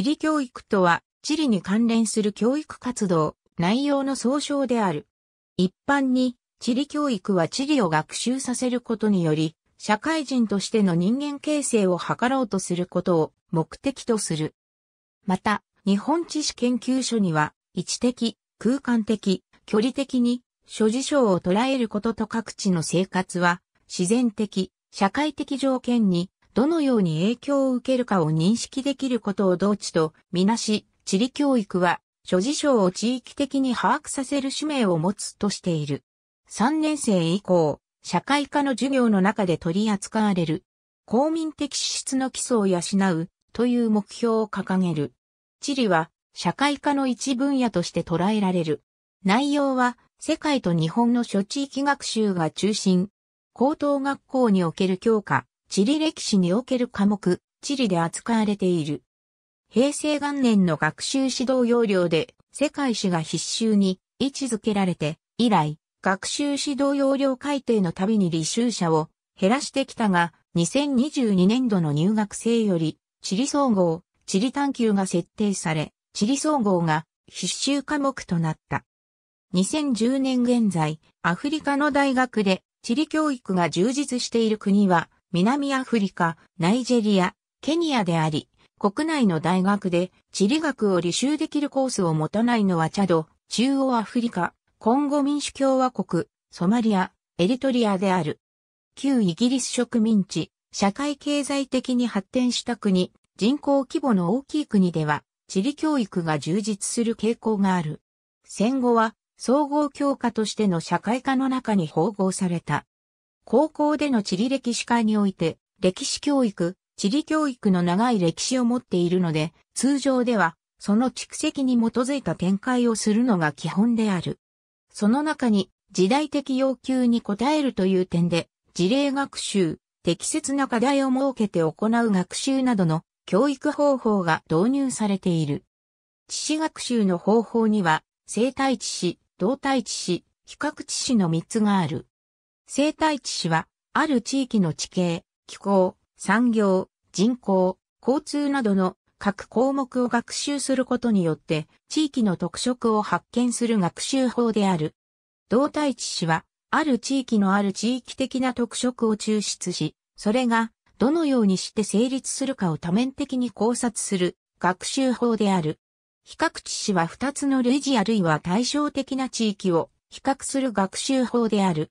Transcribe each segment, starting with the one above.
地理教育とは、地理に関連する教育活動、内容の総称である。一般に、地理教育は地理を学習させることにより、社会人としての人間形成を図ろうとすることを目的とする。また、日本知識研究所には、位置的、空間的、距離的に、諸事象を捉えることと各地の生活は、自然的、社会的条件にどのように影響を受けるかを認識できることを同知とみなし、地理教育は、諸事象を地域的に把握させる使命を持つとしている。3年生以降、社会科の授業の中で取り扱われる、公民的資質の基礎を養うという目標を掲げる。地理は、社会科の一分野として捉えられる。内容は、世界と日本の諸地域学習が中心。高等学校における教科、地理歴史における科目、地理で扱われている。平成元年の学習指導要領で世界史が必修に位置づけられて、以来、学習指導要領改定のたびに履修者を減らしてきたが、2022年度の入学生より、地理総合、地理探求が設定され、地理総合が必修科目となった。2010年現在、アフリカの大学で地理教育が充実している国は南アフリカ、ナイジェリア、ケニアであり、国内の大学で地理学を履修できるコースを持たないのはチャド、中央アフリカ、コンゴ民主共和国、ソマリア、エリトリアである。旧イギリス植民地、社会経済的に発展した国、人口規模の大きい国では、地理教育が充実する傾向がある。戦後は、総合教科としての社会科の中に包合された。高校での地理歴史会において、歴史教育、地理教育の長い歴史を持っているので、通常では、その蓄積に基づいた展開をするのが基本である。その中に、時代的要求に応えるという点で、事例学習、適切な課題を設けて行う学習などの教育方法が導入されている。知史学習の方法には、生体知史、動体知史、比較知史の3つがある。生態地市は、ある地域の地形、気候、産業、人口、交通などの各項目を学習することによって、地域の特色を発見する学習法である。動態地市は、ある地域のある地域的な特色を抽出し、それが、どのようにして成立するかを多面的に考察する学習法である。比較地市は2つの類似あるいは対照的な地域を比較する学習法である。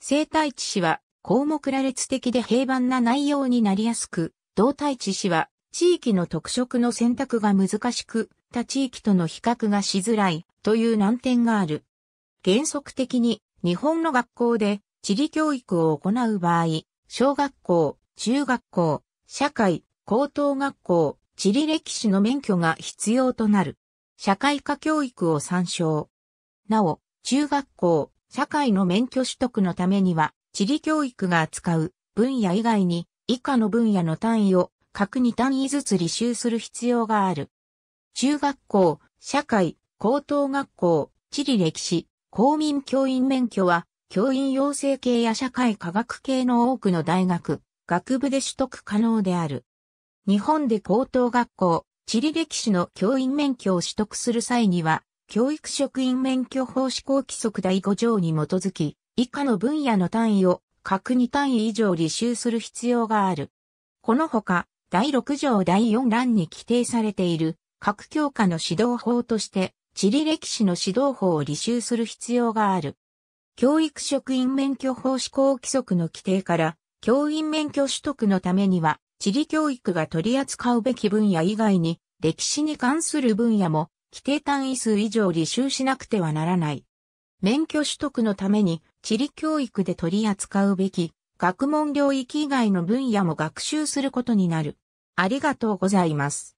生体地市は項目羅列的で平凡な内容になりやすく、動体地市は地域の特色の選択が難しく、他地域との比較がしづらいという難点がある。原則的に日本の学校で地理教育を行う場合、小学校、中学校、社会、高等学校、地理歴史の免許が必要となる。社会科教育を参照。なお、中学校、社会の免許取得のためには、地理教育が扱う分野以外に以下の分野の単位を各2単位ずつ履修する必要がある。中学校、社会、高等学校、地理歴史、公民教員免許は、教員養成系や社会科学系の多くの大学、学部で取得可能である。日本で高等学校、地理歴史の教員免許を取得する際には、教育職員免許法施行規則第5条に基づき、以下の分野の単位を各2単位以上履修する必要がある。このほか、第6条第4欄に規定されている各教科の指導法として、地理歴史の指導法を履修する必要がある。教育職員免許法施行規則の規定から、教員免許取得のためには、地理教育が取り扱うべき分野以外に、歴史に関する分野も規定単位数以上履修しなくてはならない。免許取得のために、地理教育で取り扱うべき、学問領域以外の分野も学習することになる。ありがとうございます。